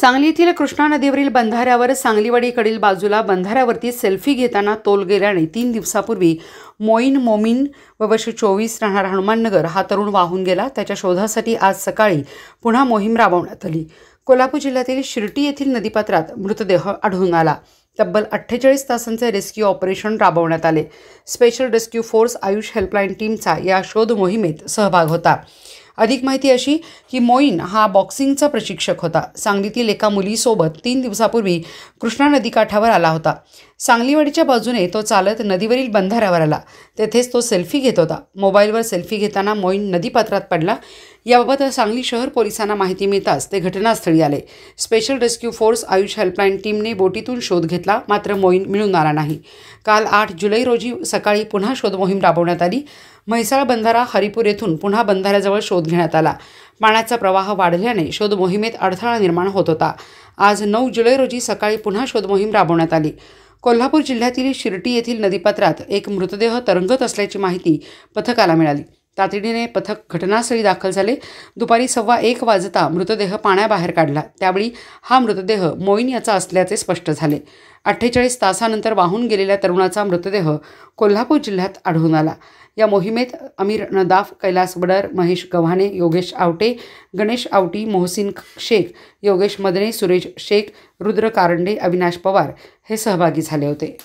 सांगली येथील कृष्णा नदीवरील बंधाऱ्यावर सांगलीवाडीकडील बाजूला बंधाऱ्यावरती सेल्फी घेताना तोल गेल्याने तीन दिवसापूर्वी मोईन मोमीन व वर्ष चोवीस राहणार हनुमाननगर हा तरुण वाहून गेला त्याच्या शोधासाठी आज सकाळी पुन्हा मोहीम राबवण्यात आली कोल्हापूर जिल्ह्यातील शिर्टी येथील नदीपात्रात मृतदेह आढळून आला तब्बल अठ्ठेचाळीस तासांचे रेस्क्यू ऑपरेशन राबवण्यात आले special rescue force Ayush helpline टीमचा या शोध मोहिमेत सहभाग होता अधिक माहिती अशी की मोईन हा बॉक्सिंगचा प्रशिक्षक होता सांगलीतील एका मुलीसोबत तीन दिवसापूर्वी कृष्णा नदीकाठावर आला होता सांगलीवाडीच्या बाजूने तो चालत नदीवरील बंधाऱ्यावर आला तेथेच तो सेल्फी घेत होता मोबाईलवर सेल्फी घेताना मोईन नदीपात्रात पडला याबाबत सांगली शहर पोलिसांना माहिती मिळताच ते घटनास्थळी आले special rescue force Ayush helpline टीमने बोटीतून शोध घेतला मात्र मोईन मिळून आला नाही काल आठ जुलै रोजी सकाळी पुन्हा शोध राबवण्यात आली म्हैसाळ बंधारा हरिपूर येथून पुन्हा बंधाऱ्याजवळ शोध घेण्यात आला पाण्याचा प्रवाह वाढल्याने शोध मोहिमेत अडथळा निर्माण होत होता आज नऊ जुलै रोजी सकाळी पुन्हा शोध राबवण्यात आली कोल्हापूर जिल्ह्यातील शिर्टी येथील नदीपात्रात एक मृतदेह तरंगत असल्याची माहिती पथकाला मिळाली तातडीने पथक घटनास्थळी दाखल झाले दुपारी सव्वा एक वाजता मृतदेह पाण्याबाहेर काढला त्यावेळी हा मृतदेह मोईन याचा असल्याचे स्पष्ट झाले अठ्ठेचाळीस तासानंतर वाहून गेलेल्या तरुणाचा मृतदेह कोल्हापूर जिल्ह्यात आढळून आला या मोहिमेत अमीर नदाफ कैलास बडर महेश गव्हाणे योगेश आवटे गणेश आवटी मोहसिन शेख योगेश मदने सुरेश शेख रुद्र कारंडे अविनाश पवार हे सहभागी झाले होते